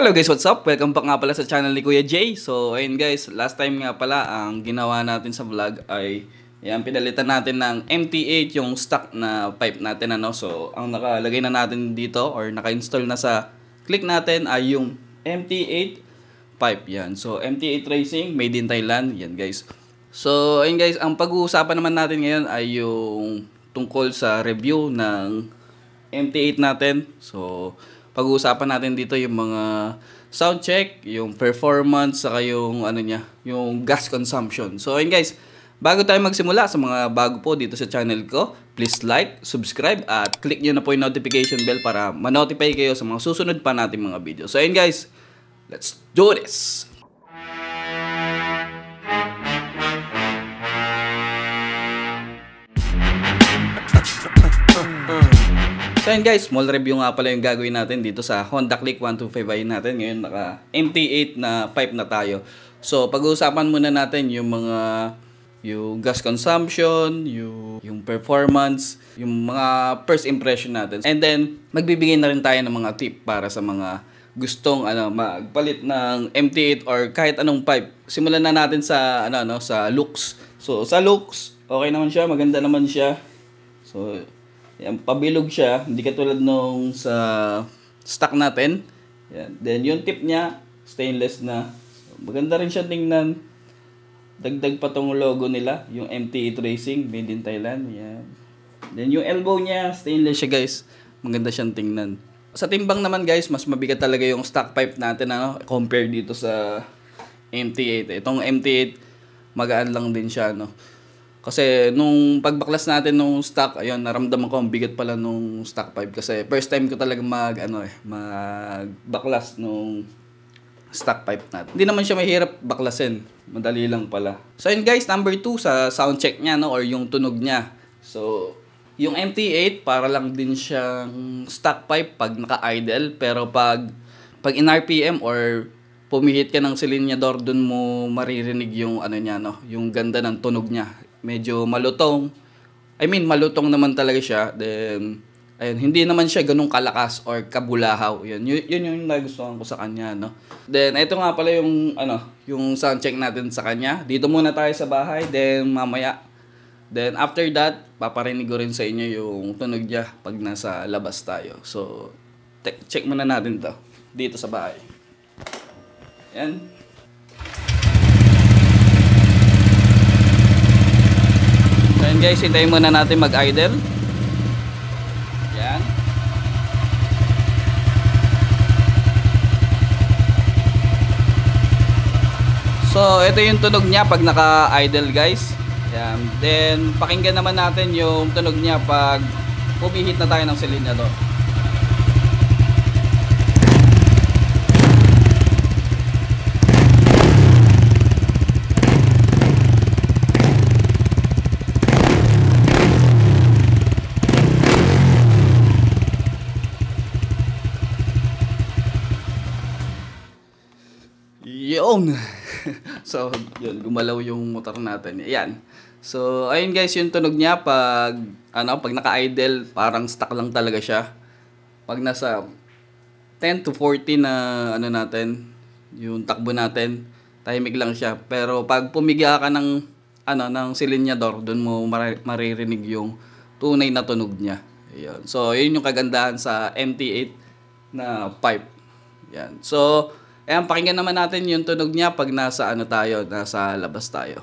Hello guys, what's up? Welcome back nga pala sa channel ni Kuya Jay. So, ayun guys, last time nga pala ang ginawa natin sa vlog ay ayan, pinalitan natin ng MT8 yung stock na pipe natin ano. So, ang nakalagay na natin dito or naka-install na sa click natin ay yung MT8 pipe yan. So, MT8 Racing made in Thailand. Yan guys. So, ayun guys, ang pag-uusapan naman natin ngayon ay yung tungkol sa review ng MT8 natin. So, pag-uusapan natin dito yung mga sound check, yung performance, saka yung ano niya, yung gas consumption. So ayun guys, bago tayo magsimula sa mga bago po dito sa channel ko, please like, subscribe, at click nyo na po yung notification bell para ma-notify kayo sa mga susunod pa nating mga video. So ayun guys, let's do this! So yun guys, small review nga pala yung gagawin natin dito sa Honda Click 125i natin. Ngayon naka MT8 na pipe na tayo. So pag-uusapan muna natin yung mga yung gas consumption, yung, yung performance, yung mga first impression natin. And then, magbibigay na rin tayo ng mga tip para sa mga gustong ano magpalit ng MT8 or kahit anong pipe. Simulan na natin sa ano no sa looks. So sa looks, okay naman siya, maganda naman siya. So yan, pabilog siya. Hindi katulad nung sa stock natin. Yan. Then, yung tip niya, stainless na. So, maganda rin siya tingnan. Dagdag pa tong logo nila. Yung MTE tracing, made in Thailand. Yan. Then, yung elbow niya, stainless siya guys. Maganda siyang tingnan. Sa timbang naman guys, mas mabigat talaga yung stock pipe natin ano, compare dito sa MT8. E. Itong MT8, e, magaan lang din siya, no? Kasi nung pagbaklas natin nung stock, ayun, naramdaman ko ang bigat pala nung stock 5 kasi first time ko talaga mag ano eh, magbaklas nung stock pipe natin. Hindi naman siya mahirap baklasin. Madali lang pala. So yun guys, number 2 sa sound check niya no or yung tunog niya. So yung MT8 para lang din siyang stock pipe pag naka-idle pero pag pag in RPM or pumihit ka ng silinyador, dun mo maririnig yung ano niya, no? Yung ganda ng tunog niya medyo malutong. I mean, malutong naman talaga siya. Then, ayun, hindi naman siya ganun kalakas or kabulahaw. Yun, yun, yun yung nagustuhan ko sa kanya, no? Then, ito nga pala yung, ano, yung sound check natin sa kanya. Dito muna tayo sa bahay, then mamaya. Then, after that, paparinig ko rin sa inyo yung tunog niya pag nasa labas tayo. So, check muna natin to dito sa bahay. Ayan. Ayan guys, hintayin muna natin mag-idle. Ayan. So, ito yung tunog niya pag naka-idle guys. Ayan. Then, pakinggan naman natin yung tunog niya pag pumihit na tayo ng silindador. So, yun, gumalaw yung motor natin. Ayan. So, ayun guys, yung tunog niya pag, ano, pag naka-idle, parang stuck lang talaga siya. Pag nasa 10 to 40 na, ano natin, yung takbo natin, tahimik lang siya. Pero pag pumiga ka ng, ano, ng silinyador, dun mo maririnig yung tunay na tunog niya. Ayan. So, yun yung kagandahan sa MT-8 na pipe. Yan. So, Ayan, eh, pakinggan naman natin yung tunog niya pag nasa ano tayo, nasa labas tayo.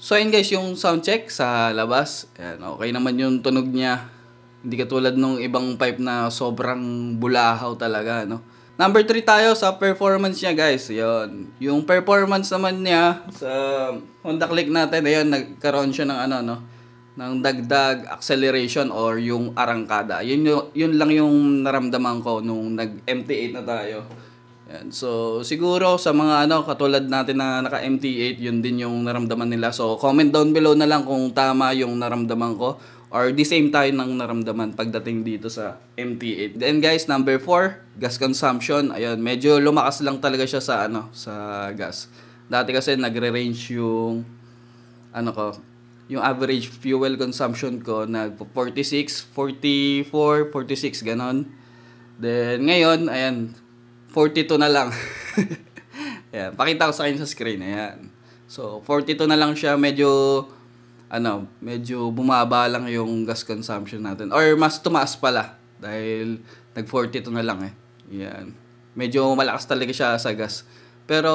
So ayun guys, yung sound check sa labas. Ayan, okay naman yung tunog niya. Hindi katulad nung ibang pipe na sobrang bulahaw talaga, no? Number 3 tayo sa performance niya, guys. Yun. Yung performance naman niya sa Honda Click natin, ayun, nagkaroon siya ng ano, no? ng dagdag acceleration or yung arangkada. Yun, yun, yun lang yung naramdaman ko nung nag-MT8 na tayo. Yan. So, siguro sa mga ano, katulad natin na naka-MT8, yun din yung naramdaman nila. So, comment down below na lang kung tama yung naramdaman ko or the same tayo nang naramdaman pagdating dito sa MT8. Then guys, number 4, gas consumption. Ayun, medyo lumakas lang talaga siya sa ano, sa gas. Dati kasi nagre-range yung ano ko, yung average fuel consumption ko nag 46, 44, 46 ganon. Then ngayon, ayan, 42 na lang. ayan, pakita ko sa inyo sa screen, ayan. So 42 na lang siya, medyo ano, medyo bumaba lang yung gas consumption natin. Or mas tumaas pala dahil nag-42 na lang eh. Yan. Medyo malakas talaga siya sa gas. Pero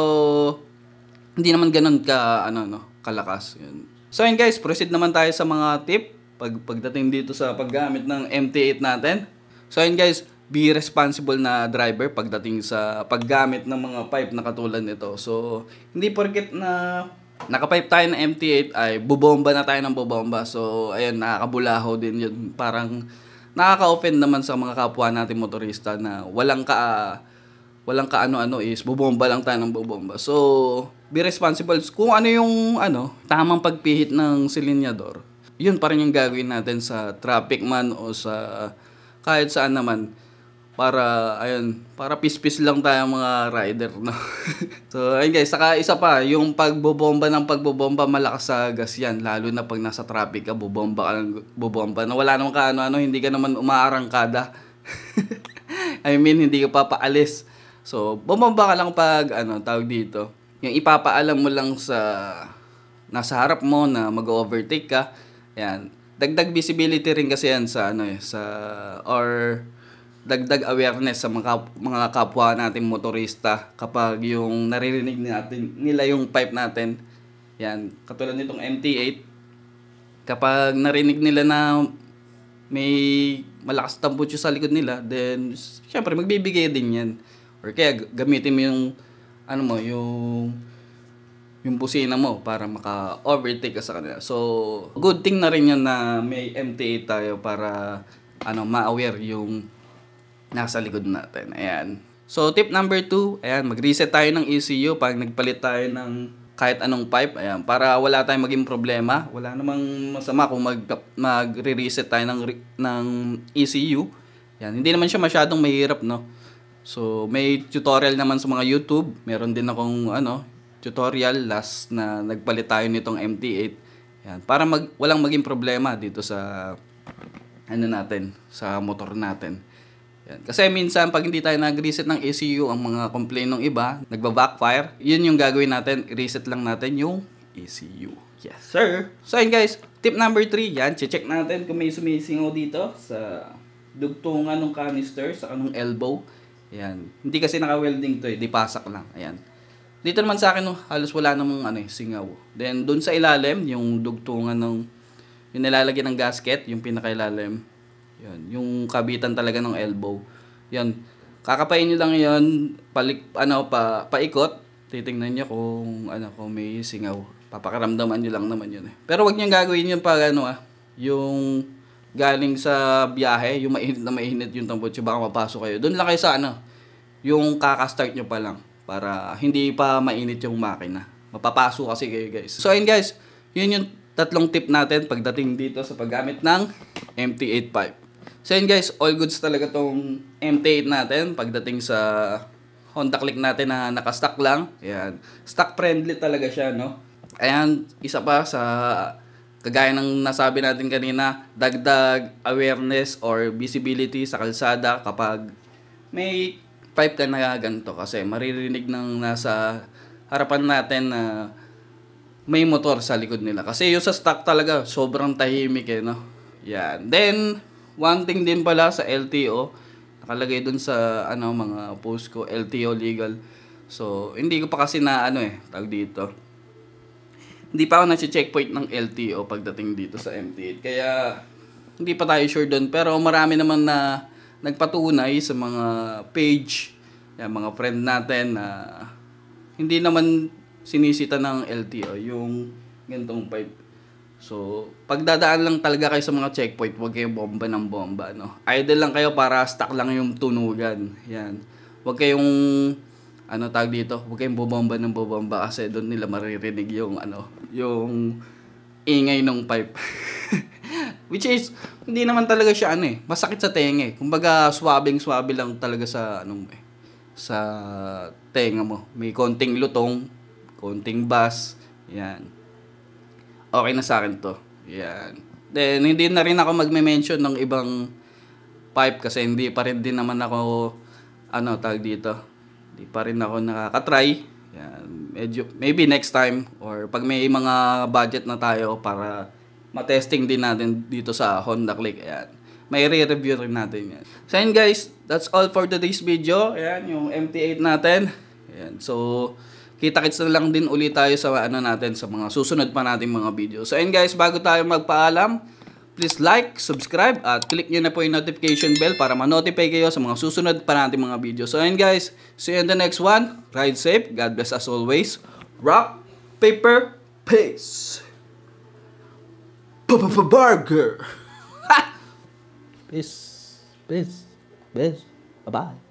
hindi naman ganun ka ano no, kalakas. Yan. So yun guys, proceed naman tayo sa mga tip pag pagdating dito sa paggamit ng MT8 natin. So yun guys, be responsible na driver pagdating sa paggamit ng mga pipe na katulad nito. So hindi porket na naka-pipe tayo ng MT8 ay bubomba na tayo ng bubomba. So, ayun, nakakabulaho din yun. Parang nakaka-offend naman sa mga kapwa natin motorista na walang ka walang kaano-ano is bubomba lang tayo ng bubomba. So, be responsible. Kung ano yung ano, tamang pagpihit ng silinyador, yun pa rin yung gagawin natin sa traffic man o sa kahit saan naman para ayun, para pispis lang tayo mga rider no. so ayun guys, saka isa pa, yung pagbobomba ng pagbobomba malakas sa gas 'yan lalo na pag nasa traffic ka bobomba ka bobomba na wala naman ka ano-ano, hindi ka naman umaarangkada. I mean, hindi ka papaalis. So, bumomba ka lang pag ano, tawag dito. Yung ipapaalam mo lang sa nasa harap mo na mag-overtake ka. Yan. Dagdag visibility rin kasi yan sa ano eh, sa or dagdag awareness sa mga, mga kapwa natin motorista kapag yung naririnig natin nila yung pipe natin yan katulad nitong MT8 kapag narinig nila na may malakas tambutso sa likod nila then syempre magbibigay din yan or kaya gamitin mo yung ano mo yung yung busina mo para maka-overtake ka sa kanila. So, good thing na rin yan na may MT8 tayo para ano, ma-aware yung nasa likod natin. Ayan. So, tip number 2, ayan, mag-reset tayo ng ECU pag nagpalit tayo ng kahit anong pipe, ayan, para wala tayong maging problema. Wala namang masama kung mag, mag-reset tayo ng, ng ECU. Ayan, hindi naman siya masyadong mahirap, no? So, may tutorial naman sa mga YouTube. Meron din akong, ano, tutorial last na nagpalit tayo nitong MT8. Ayan, para mag, walang maging problema dito sa, ano natin, sa motor natin. Yan. Kasi minsan, pag hindi tayo nag-reset ng ECU, ang mga complain ng iba, nagba-backfire. Yun yung gagawin natin. Reset lang natin yung ECU. Yes, sir! So, yun guys. Tip number 3, yan. Che-check natin kung may sumisingaw dito sa dugtungan ng canister, sa anong elbow. Yan. Hindi kasi naka-welding to eh. Dipasak lang. Ayan. Dito naman sa akin, no, halos wala namang ano, eh, singaw. Then, doon sa ilalim, yung dugtungan ng, yung nilalagyan ng gasket, yung pinakailalim, yan, yung kabitan talaga ng elbow. Yan. Kakapain niyo lang 'yon, palik ano pa paikot. Titingnan niyo kung ano kung may singaw. Papakaramdaman niyo lang naman 'yon eh. Pero wag niyo gagawin 'yon para ano ah, yung galing sa biyahe, yung mainit na mainit yung tambotsi baka mapasok kayo. Doon lang kayo sa ano, yung kaka-start niyo pa lang para hindi pa mainit yung makina. Mapapasok kasi kayo guys. So ayun guys, yun yung tatlong tip natin pagdating dito sa paggamit ng mt 85 So yun guys, all goods talaga tong MT8 natin pagdating sa Honda Click natin na naka-stock lang. Ayan. Stock friendly talaga siya, no? Ayan, isa pa sa kagaya ng nasabi natin kanina, dagdag awareness or visibility sa kalsada kapag may pipe ka na ganito kasi maririnig ng nasa harapan natin na may motor sa likod nila. Kasi yung sa stock talaga, sobrang tahimik eh, no? Yan. Then, One thing din pala sa LTO, nakalagay dun sa ano mga post ko, LTO legal. So, hindi ko pa kasi na ano eh, tag dito. Hindi pa ako na-checkpoint ng LTO pagdating dito sa MT8. Kaya, hindi pa tayo sure doon Pero marami naman na nagpatunay sa mga page, yan, mga friend natin na hindi naman sinisita ng LTO yung gantong pipe. So, pagdadaan lang talaga kayo sa mga checkpoint, huwag kayong bomba ng bomba, no? Idle lang kayo para stack lang yung tunugan. Yan. Huwag kayong, ano tag dito, huwag kayong bobomba ng bobomba kasi doon nila maririnig yung, ano, yung ingay ng pipe. Which is, hindi naman talaga siya, ano eh, masakit sa tenga eh. Kumbaga, swabing-swabe lang talaga sa, ano eh, sa tenga mo. May konting lutong, konting bas, yan okay na sa akin to. Yan. Then, hindi na rin ako magme-mention ng ibang pipe kasi hindi pa rin din naman ako, ano, tag dito. Hindi pa rin ako nakakatry. Yan. Medyo, maybe next time or pag may mga budget na tayo para matesting din natin dito sa Honda Click. Ayan. May re-review rin natin yan. So, yun guys, that's all for today's video. Ayan, yung MT-8 natin. Ayan. So, kita-kits na lang din ulit tayo sa ano natin sa mga susunod pa nating mga video. So ayun guys, bago tayo magpaalam, please like, subscribe at click niyo na po yung notification bell para ma-notify kayo sa mga susunod pa nating mga video. So ayun guys, see you in the next one. Ride safe. God bless us always. Rock, paper, peace. Burger. peace. Peace. Peace. Bye-bye.